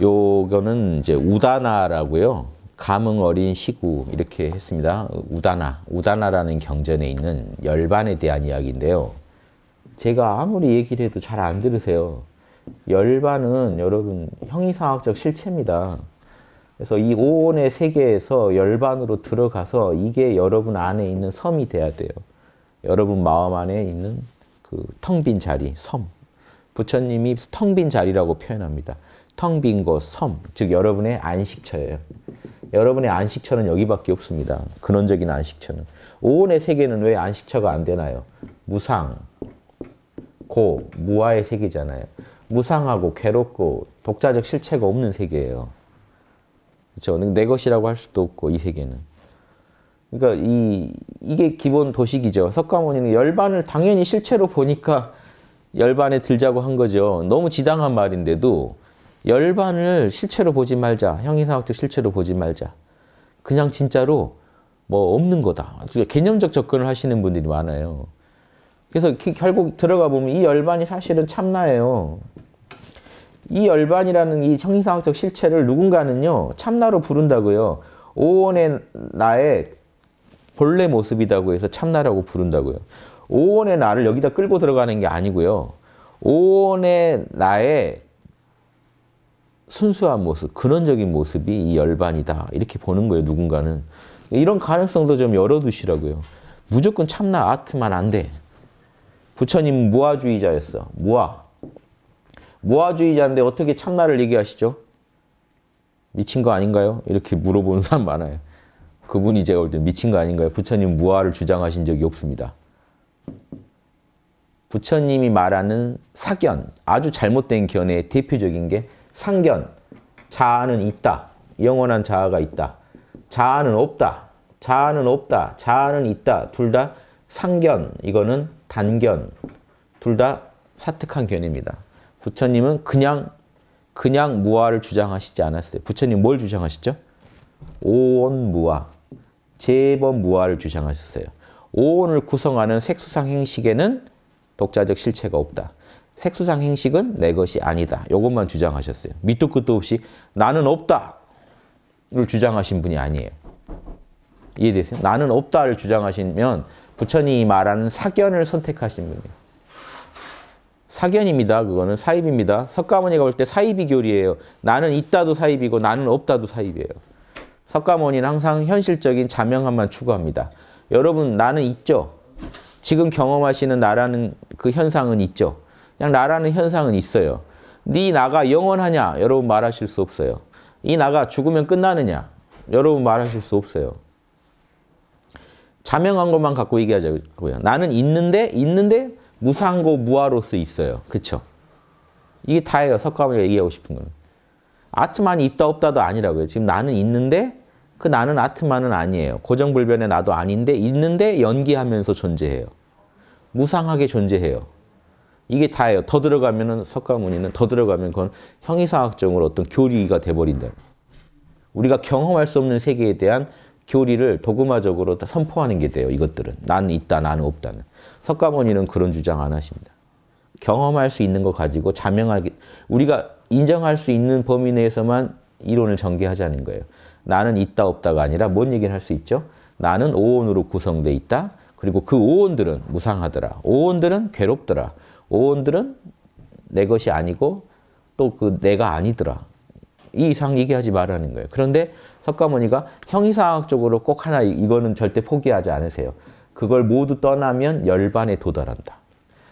요거는 이제 우다나라고요. 감흥 어린 시구 이렇게 했습니다. 우다나, 우다나라는 경전에 있는 열반에 대한 이야기인데요. 제가 아무리 얘기를 해도 잘 안 들으세요. 열반은 여러분 형이상학적 실체입니다. 그래서 이 오온의 세계에서 열반으로 들어가서 이게 여러분 안에 있는 섬이 돼야 돼요. 여러분 마음 안에 있는 그 텅 빈 자리, 섬. 부처님이 텅 빈 자리라고 표현합니다. 텅 빈 곳, 섬, 즉 여러분의 안식처예요. 여러분의 안식처는 여기밖에 없습니다. 근원적인 안식처는. 오온의 세계는 왜 안식처가 안 되나요? 무상, 고, 무아의 세계잖아요. 무상하고 괴롭고 독자적 실체가 없는 세계예요. 그렇죠? 내 것이라고 할 수도 없고 이 세계는. 그러니까 이 이게 기본 도식이죠. 석가모니는 열반을 당연히 실체로 보니까 열반에 들자고 한 거죠. 너무 지당한 말인데도 열반을 실체로 보지 말자. 형이상학적 실체로 보지 말자. 그냥 진짜로 뭐 없는 거다. 개념적 접근을 하시는 분들이 많아요. 그래서 그 결국 들어가 보면 이 열반이 사실은 참나예요. 이 열반이라는 이 형이상학적 실체를 누군가는요. 참나로 부른다고요. 오원의 나의 본래 모습이라고 해서 참나라고 부른다고요. 오온의 나를 여기다 끌고 들어가는 게 아니고요. 오온의 나의 순수한 모습, 근원적인 모습이 이 열반이다. 이렇게 보는 거예요, 누군가는. 이런 가능성도 좀 열어두시라고요. 무조건 참나 아트만 안 돼. 부처님 무아주의자였어. 무아. 무아주의자인데 어떻게 참나를 얘기하시죠? 미친 거 아닌가요? 이렇게 물어보는 사람 많아요. 그분이 제가 볼때 미친 거 아닌가요? 부처님 무아를 주장하신 적이 없습니다. 부처님이 말하는 사견, 아주 잘못된 견해의 대표적인 게 상견, 자아는 있다, 영원한 자아가 있다, 자아는 없다, 자아는 없다, 자아는 있다, 둘 다 상견, 이거는 단견, 둘 다 사특한 견해입니다. 부처님은 그냥 그냥 무아를 주장하시지 않았어요. 부처님 뭘 주장하시죠? 오원 무아, 제번 무아를 주장하셨어요. 오온을 구성하는 색수상 행식에는 독자적 실체가 없다. 색수상 행식은 내 것이 아니다. 이것만 주장하셨어요. 밑도 끝도 없이 나는 없다. 를 주장하신 분이 아니에요. 이해되세요? 나는 없다를 주장하시면 부처님이 말하는 사견을 선택하신 분이에요. 사견입니다. 그거는 사입입니다. 석가모니가 볼 때 사입이 교리예요. 나는 있다도 사입이고 나는 없다도 사입이에요. 석가모니는 항상 현실적인 자명함만 추구합니다. 여러분 나는 있죠. 지금 경험하시는 나라는 그 현상은 있죠. 그냥 나라는 현상은 있어요. 네 나가 영원하냐? 여러분 말하실 수 없어요. 이 나가 죽으면 끝나느냐? 여러분 말하실 수 없어요. 자명한 것만 갖고 얘기하자고요. 나는 있는데 있는데 무사한 무아로서 있어요. 그렇죠? 이게 다예요. 석가모니가 얘기하고 싶은 거 아트만 있다 없다도 아니라고요. 지금 나는 있는데 그 나는 아트만은 아니에요. 고정불변의 나도 아닌데 있는데 연기하면서 존재해요. 무상하게 존재해요. 이게 다예요. 더들어가면 석가모니는 더 들어가면 그건 형이상학적으로 어떤 교리가 돼버린다. 우리가 경험할 수 없는 세계에 대한 교리를 도구마적으로 다 선포하는 게 돼요. 이것들은 나는 있다, 나는 없다는. 석가모니는 그런 주장 안 하십니다. 경험할 수 있는 거 가지고 자명하게 우리가 인정할 수 있는 범위 내에서만 이론을 전개하자는 거예요. 나는 있다 없다가 아니라 뭔 얘기를 할 수 있죠? 나는 오온으로 구성돼 있다. 그리고 그 오온들은 무상하더라. 오온들은 괴롭더라. 오온들은 내 것이 아니고 또 그 내가 아니더라. 이 이상 얘기하지 말라는 거예요. 그런데 석가모니가 형이상학적으로 꼭 하나 이거는 절대 포기하지 않으세요. 그걸 모두 떠나면 열반에 도달한다.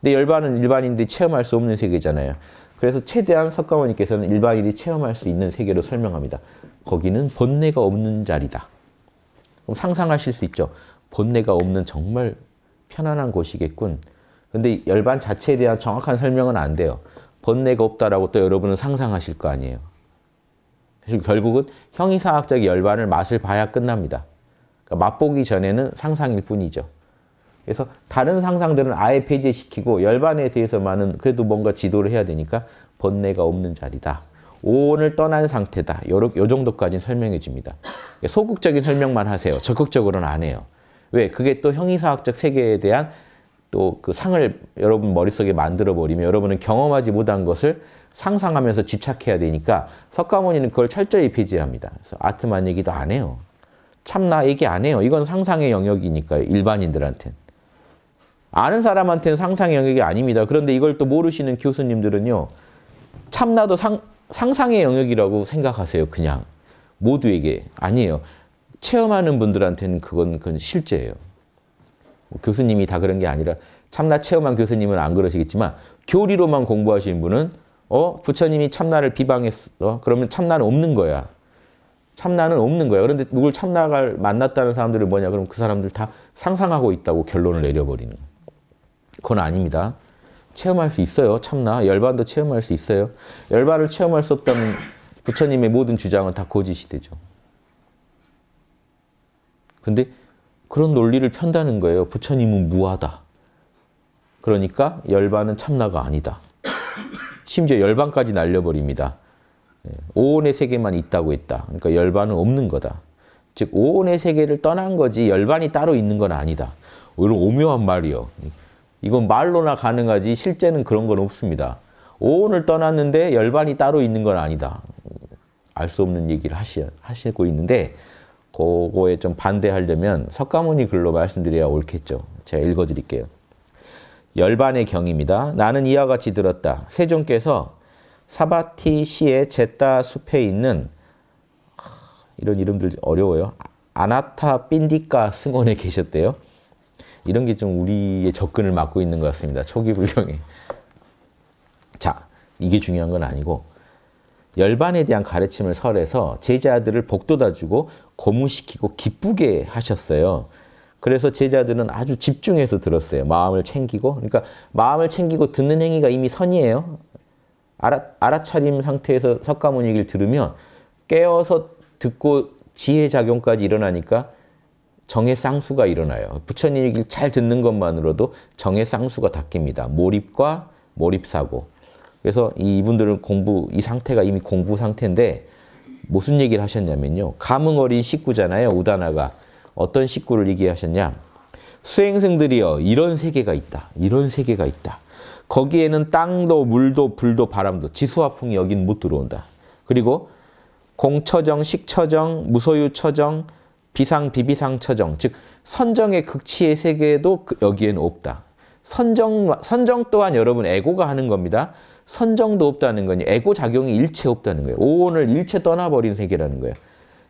근데 열반은 일반인들이 체험할 수 없는 세계잖아요. 그래서 최대한 석가모니께서는 일반인이 체험할 수 있는 세계로 설명합니다. 거기는 번뇌가 없는 자리다. 그럼 상상하실 수 있죠. 번뇌가 없는 정말 편안한 곳이겠군. 근데 열반 자체에 대한 정확한 설명은 안 돼요. 번뇌가 없다라고 또 여러분은 상상하실 거 아니에요. 사실 결국은 형이상학적 열반을 맛을 봐야 끝납니다. 그러니까 맛보기 전에는 상상일 뿐이죠. 그래서 다른 상상들은 아예 폐지시키고 열반에 대해서만은 그래도 뭔가 지도를 해야 되니까 번뇌가 없는 자리다. 오온을 떠난 상태다. 요, 정도까지 설명해 줍니다. 소극적인 설명만 하세요. 적극적으로는 안 해요. 왜? 그게 또 형이사학적 세계에 대한 또 그 상을 여러분 머릿속에 만들어 버리면 여러분은 경험하지 못한 것을 상상하면서 집착해야 되니까 석가모니는 그걸 철저히 폐지합니다. 그래서 아트만 얘기도 안 해요. 참나 얘기 안 해요. 이건 상상의 영역이니까요. 일반인들한테는. 아는 사람한테는 상상의 영역이 아닙니다. 그런데 이걸 또 모르시는 교수님들은요. 참나도 상, 상상의 영역이라고 생각하세요. 그냥 모두에게 아니에요. 체험하는 분들한테는 그건 그건 실제예요. 뭐 교수님이 다 그런 게 아니라 참나 체험한 교수님은 안 그러시겠지만 교리로만 공부하시는 분은 어 부처님이 참나를 비방했어 그러면 참나는 없는 거야 참나는 없는 거야 그런데 누굴 참나를 만났다는 사람들은 뭐냐 그럼 그 사람들 다 상상하고 있다고 결론을 내려버리는 그건 아닙니다. 체험할 수 있어요. 참나 열반도 체험할 수 있어요. 열반을 체험할 수 없다면 부처님의 모든 주장은 다 거짓이 되죠. 근데 그런 논리를 편다는 거예요. 부처님은 무하다. 그러니까 열반은 참나가 아니다. 심지어 열반까지 날려버립니다. 예, 오온의 세계만 있다고 했다. 그러니까 열반은 없는 거다. 즉 오온의 세계를 떠난 거지 열반이 따로 있는 건 아니다. 오히 오묘한 말이요. 이건 말로나 가능하지 실제는 그런 건 없습니다. 오온을 떠났는데 열반이 따로 있는 건 아니다. 알 수 없는 얘기를 하시, 하시고 있는데 그거에 좀 반대하려면 석가모니 글로 말씀드려야 옳겠죠. 제가 읽어드릴게요. 열반의 경입니다. 나는 이와 같이 들었다. 세종께서 사바티 시의 제따 숲에 있는 아, 이런 이름들 어려워요. 아나타 빈디카 승원에 계셨대요. 이런 게 좀 우리의 접근을 막고 있는 것 같습니다. 초기 불경이. 자, 이게 중요한 건 아니고 열반에 대한 가르침을 설해서 제자들을 복돋아 주고 고무시키고 기쁘게 하셨어요. 그래서 제자들은 아주 집중해서 들었어요. 마음을 챙기고. 그러니까 마음을 챙기고 듣는 행위가 이미 선이에요. 알아, 알아차림 상태에서 석가모니 기를 들으면 깨어서 듣고 지혜작용까지 일어나니까 정의 쌍수가 일어나요. 부처님 얘기를 잘 듣는 것만으로도 정의 쌍수가 닦입니다. 몰입과 몰입사고. 그래서 이분들은 공부, 이 상태가 이미 공부 상태인데 무슨 얘기를 하셨냐면요. 감흥어린 식구잖아요. 우다나가. 어떤 식구를 얘기하셨냐. 수행생들이여 이런 세계가 있다. 이런 세계가 있다. 거기에는 땅도 물도 불도 바람도 지수화풍이 여긴 못 들어온다. 그리고 공처정, 식처정, 무소유처정, 비상 비비상 처정 즉 선정의 극치의 세계도 그 여기에는 없다. 선정 선정 또한 여러분 에고가 하는 겁니다. 선정도 없다는 거니 에고 작용이 일체 없다는 거예요. 오온을 일체 떠나버린 세계라는 거예요.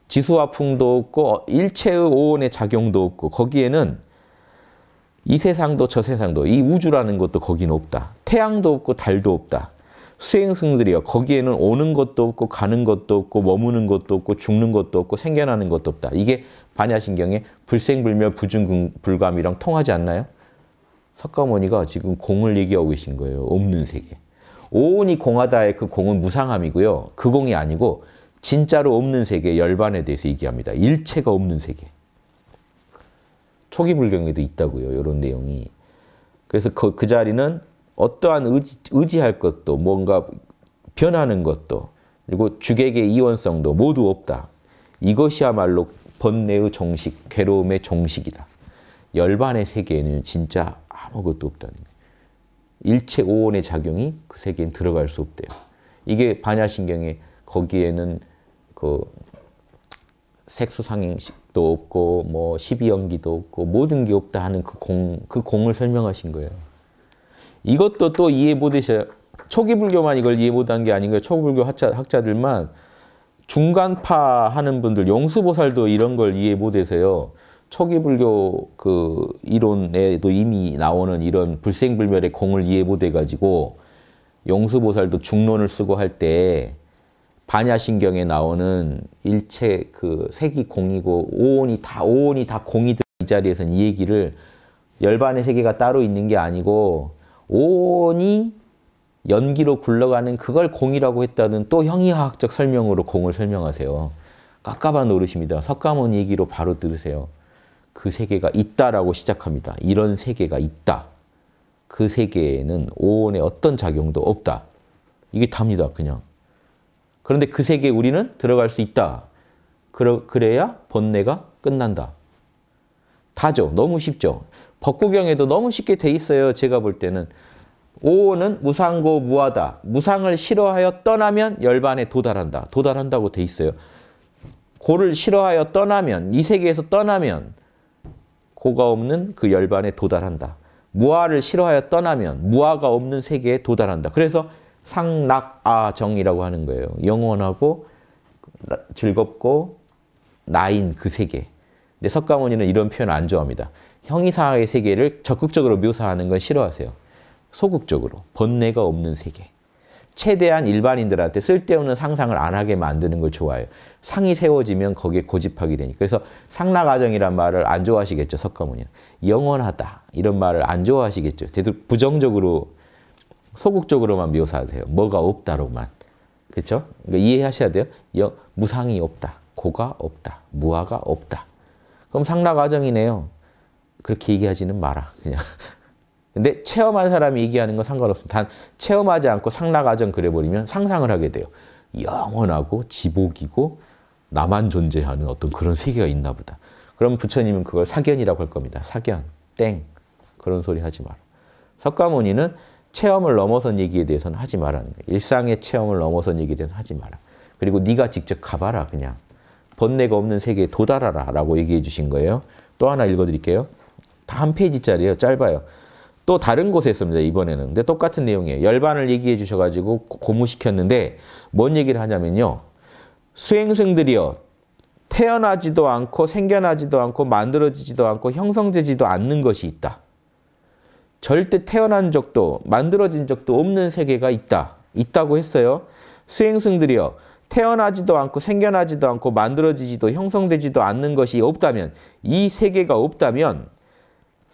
지수와 풍도 없고 어, 일체의 오온의 작용도 없고 거기에는 이 세상도 저 세상도 이 우주라는 것도 거긴 없다. 태양도 없고 달도 없다. 수행승들이요. 거기에는 오는 것도 없고 가는 것도 없고 머무는 것도 없고 죽는 것도 없고 생겨나는 것도 없다. 이게 반야신경의 불생불멸 부증불감이랑 통하지 않나요? 석가모니가 지금 공을 얘기하고 계신 거예요. 없는 세계. 오온이 공하다의 그 공은 무상함이고요. 그 공이 아니고 진짜로 없는 세계 열반에 대해서 얘기합니다. 일체가 없는 세계. 초기 불경에도 있다고요. 이런 내용이. 그래서 그, 그 자리는 어떠한 의지, 의지할 것도 뭔가 변하는 것도 그리고 주객의 이원성도 모두 없다. 이것이야말로 번뇌의 종식, 괴로움의 종식이다. 열반의 세계에는 진짜 아무것도 없다는 거예요. 일체 오온의 작용이 그 세계엔 들어갈 수 없대요. 이게 반야신경에 거기에는 그 색수상행식도 없고 뭐 십이연기도 없고 모든 게 없다 하는 그 공, 그 공을 설명하신 거예요. 이것도 또 이해 못해서 초기 불교만 이걸 이해 못 한 게 아닌가요? 초기 불교 학자, 학자들만 중간파 하는 분들, 용수보살도 이런 걸 이해 못해서요. 초기 불교 그 이론에도 이미 나오는 이런 불생불멸의 공을 이해 못해가지고 용수보살도 중론을 쓰고 할 때 반야신경에 나오는 일체 그 색이 공이고 오온이 다 오온이 다 공이 이 자리에서는 이 얘기를 열반의 세계가 따로 있는 게 아니고 온이 연기로 굴러가는 그걸 공이라고 했다는 또 형이화학적 설명으로 공을 설명하세요. 깝깝한 노릇입니다. 석가모 얘기로 바로 들으세요. 그 세계가 있다라고 시작합니다. 이런 세계가 있다. 그 세계에는 온의 어떤 작용도 없다. 이게 답니다, 그냥. 그런데 그 세계에 우리는 들어갈 수 있다. 그러, 그래야 번뇌가 끝난다. 다죠. 너무 쉽죠. 법구경에도 너무 쉽게 돼 있어요. 제가 볼 때는. 오는 무상고 무하다. 무상을 싫어하여 떠나면 열반에 도달한다. 도달한다고 돼 있어요. 고를 싫어하여 떠나면 이 세계에서 떠나면 고가 없는 그 열반에 도달한다. 무아를 싫어하여 떠나면 무아가 없는 세계에 도달한다. 그래서 상락아정이라고 하는 거예요. 영원하고 즐겁고 나인 그 세계. 근데 석가모니는 이런 표현 안 좋아합니다. 형이사의 세계를 적극적으로 묘사하는 건 싫어하세요. 소극적으로 번뇌가 없는 세계. 최대한 일반인들한테 쓸데없는 상상을 안 하게 만드는 걸 좋아해요. 상이 세워지면 거기에 고집하게 되니까. 그래서 상락가정이란 말을 안 좋아하시겠죠, 석가모니는. 영원하다 이런 말을 안 좋아하시겠죠. 대략 부정적으로 소극적으로만 묘사하세요. 뭐가 없다로만. 그렇 그러니까 이해하셔야 돼요. 여, 무상이 없다. 고가 없다. 무아가 없다. 그럼 상락가정이네요. 그렇게 얘기하지는 마라. 그냥. 근데 체험한 사람이 얘기하는 건 상관없습니다. 단 체험하지 않고 상락아정 그려버리면 상상을 하게 돼요. 영원하고 지복이고 나만 존재하는 어떤 그런 세계가 있나 보다. 그럼 부처님은 그걸 사견이라고 할 겁니다. 사견, 땡. 그런 소리 하지 마라. 석가모니는 체험을 넘어선 얘기에 대해서는 하지 말라는 거예요. 일상의 체험을 넘어선 얘기에 대해서는 하지 마라. 그리고 네가 직접 가봐라 그냥. 번뇌가 없는 세계에 도달하라 라고 얘기해 주신 거예요. 또 하나 읽어드릴게요. 다한 페이지짜리예요. 짧아요. 또 다른 곳에 있습니다. 이번에는. 근데 똑같은 내용이에요. 열반을 얘기해 주셔가지고 고무시켰는데 뭔 얘기를 하냐면요. 수행생들이요. 태어나지도 않고 생겨나지도 않고 만들어지지도 않고 형성되지도 않는 것이 있다. 절대 태어난 적도 만들어진 적도 없는 세계가 있다. 있다고 했어요. 수행승들이요. 태어나지도 않고 생겨나지도 않고 만들어지지도 형성되지도 않는 것이 없다면 이 세계가 없다면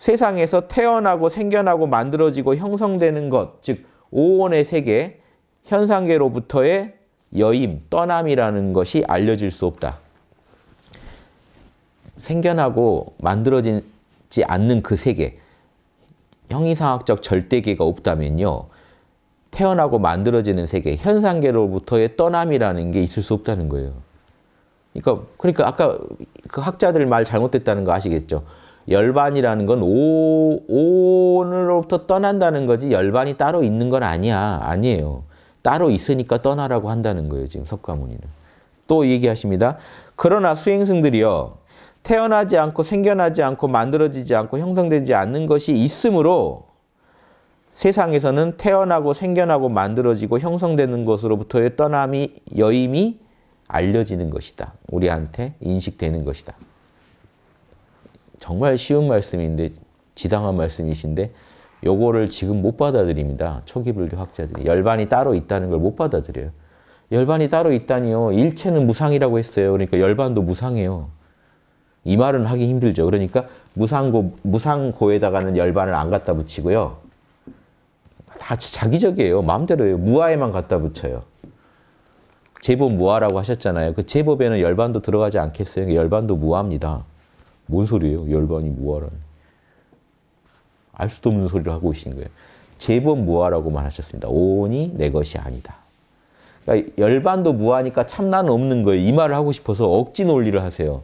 세상에서 태어나고 생겨나고 만들어지고 형성되는 것, 즉 오원의 세계, 현상계로부터의 여임, 떠남이라는 것이 알려질 수 없다. 생겨나고 만들어지지 않는 그 세계, 형이상학적 절대계가 없다면요. 태어나고 만들어지는 세계, 현상계로부터의 떠남이라는 게 있을 수 없다는 거예요. 그러니까, 그러니까 아까 그 학자들 말 잘못됐다는 거 아시겠죠? 열반이라는 건 오, 오늘로부터 떠난다는 거지 열반이 따로 있는 건 아니야. 아니에요. 따로 있으니까 떠나라고 한다는 거예요. 지금 석가모니는. 또 얘기하십니다. 그러나 수행승들이요. 태어나지 않고 생겨나지 않고 만들어지지 않고 형성되지 않는 것이 있으므로 세상에서는 태어나고 생겨나고 만들어지고 형성되는 것으로부터의 떠남이 여임이 알려지는 것이다. 우리한테 인식되는 것이다. 정말 쉬운 말씀인데 지당한 말씀이신데 요거를 지금 못 받아들입니다. 초기 불교 학자들이. 열반이 따로 있다는 걸 못 받아들여요. 열반이 따로 있다니요. 일체는 무상이라고 했어요. 그러니까 열반도 무상해요. 이 말은 하기 힘들죠. 그러니까 무상고, 무상고에다가는 열반을 안 갖다 붙이고요. 다 자기적이에요. 마음대로예요. 무아에만 갖다 붙여요. 제법 무아라고 하셨잖아요. 그 제법에는 열반도 들어가지 않겠어요. 그러니까 열반도 무아입니다. 뭔 소리예요? 열반이 무아라니. 알 수도 없는 소리를 하고 계신 거예요. 제법 무아라고만 하셨습니다. 오온이 내 것이 아니다. 그러니까 열반도 무하니까 참나는 없는 거예요. 이 말을 하고 싶어서 억지 논리를 하세요.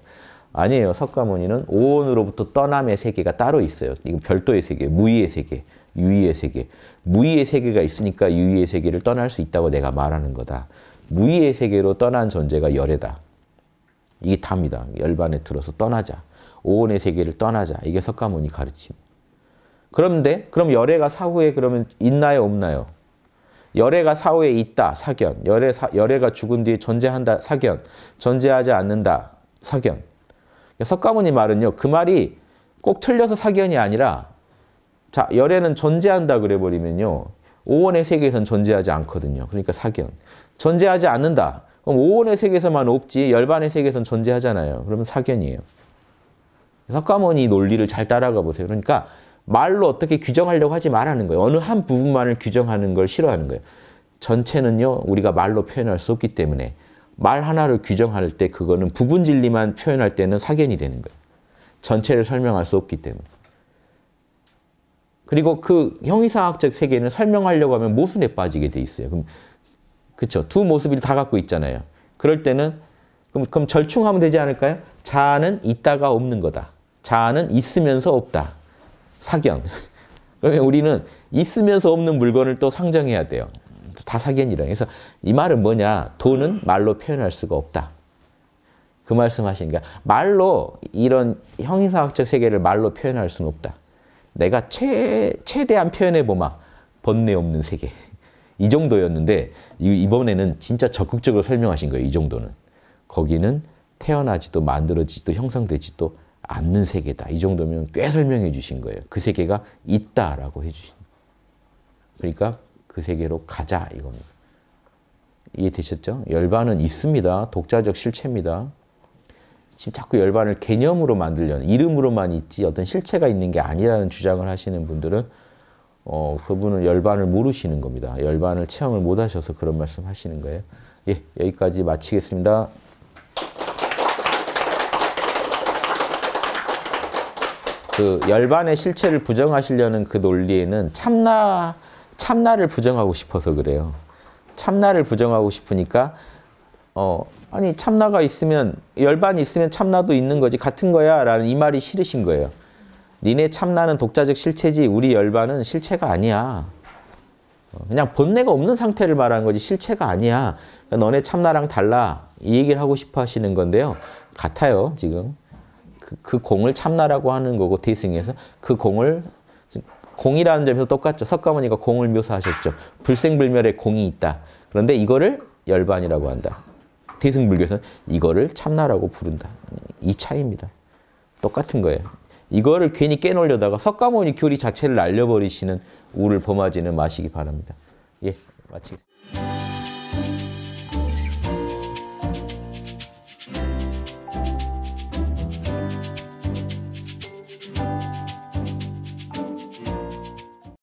아니에요. 석가모니는 오온으로부터 떠남의 세계가 따로 있어요. 이건 별도의 세계, 무의의 세계, 유의의 세계. 무의의 세계가 있으니까 유의의 세계를 떠날 수 있다고 내가 말하는 거다. 무의의 세계로 떠난 존재가 열애다. 이게 답니다. 열반에 들어서 떠나자. 오온의 세계를 떠나자. 이게 석가모니 가르침. 그런데 그럼 열애가 사후에 그러면 있나요 없나요? 열애가 사후에 있다 사견. 열애 사, 열애가 죽은 뒤에 존재한다 사견. 존재하지 않는다 사견. 그러니까 석가모니 말은요. 그 말이 꼭 틀려서 사견이 아니라 자 열애는 존재한다 그래버리면요. 오원의 세계에선 존재하지 않거든요. 그러니까 사견. 존재하지 않는다. 그럼 오원의 세계에서만 없지 열반의 세계에선 존재하잖아요. 그러면 사견이에요. 석가모니 논리를 잘 따라가 보세요. 그러니까 말로 어떻게 규정하려고 하지 말라는 거예요. 어느 한 부분만을 규정하는 걸 싫어하는 거예요. 전체는요, 우리가 말로 표현할 수 없기 때문에 말 하나를 규정할 때 그거는 부분 진리만 표현할 때는 사견이 되는 거예요. 전체를 설명할 수 없기 때문에. 그리고 그 형이상학적 세계는 설명하려고 하면 모순에 빠지게 돼 있어요. 그럼 렇죠두 모습을 다 갖고 있잖아요. 그럴 때는 그럼, 그럼 절충하면 되지 않을까요? 자아는 있다가 없는 거다. 자아는 있으면서 없다. 사견. 그러면 우리는 있으면서 없는 물건을 또 상정해야 돼요. 다 사견이라. 그래서 이 말은 뭐냐? 돈은 말로 표현할 수가 없다. 그 말씀하신 거 말로 이런 형이상학적 세계를 말로 표현할 수는 없다. 내가 최, 최대한 표현해보마. 번뇌 없는 세계. 이 정도였는데 이번에는 진짜 적극적으로 설명하신 거예요. 이 정도는. 거기는 태어나지도 만들어지지도 형성되지도 않는 세계다. 이 정도면 꽤 설명해 주신 거예요. 그 세계가 있다라고 해 주신. 그러니까 그 세계로 가자 이겁니다. 이해되셨죠? 열반은 있습니다. 독자적 실체입니다. 지금 자꾸 열반을 개념으로 만들려는 이름으로만 있지 어떤 실체가 있는 게 아니라는 주장을 하시는 분들은 어, 그분은 열반을 모르시는 겁니다. 열반을 체험을 못 하셔서 그런 말씀 하시는 거예요. 예, 여기까지 마치겠습니다. 그 열반의 실체를 부정하시려는 그 논리에는 참나 참나를 부정하고 싶어서 그래요. 참나를 부정하고 싶으니까 어 아니 참나가 있으면 열반이 있으면 참나도 있는 거지 같은 거야라는 이 말이 싫으신 거예요. 니네 참나는 독자적 실체지 우리 열반은 실체가 아니야. 어, 그냥 본내가 없는 상태를 말하는 거지 실체가 아니야. 너네 참나랑 달라. 이 얘기를 하고 싶어 하시는 건데요. 같아요, 지금. 그, 그 공을 참나라고 하는 거고 대승에서 그 공을 공이라는 점에서 똑같죠. 석가모니가 공을 묘사하셨죠. 불생불멸의 공이 있다. 그런데 이거를 열반이라고 한다. 대승불교에서는 이거를 참나라고 부른다. 이 차이입니다. 똑같은 거예요. 이거를 괜히 깨놓으려다가 석가모니 교리 자체를 날려버리시는 우를 범하지는 마시기 바랍니다. 예, 마치겠습니다.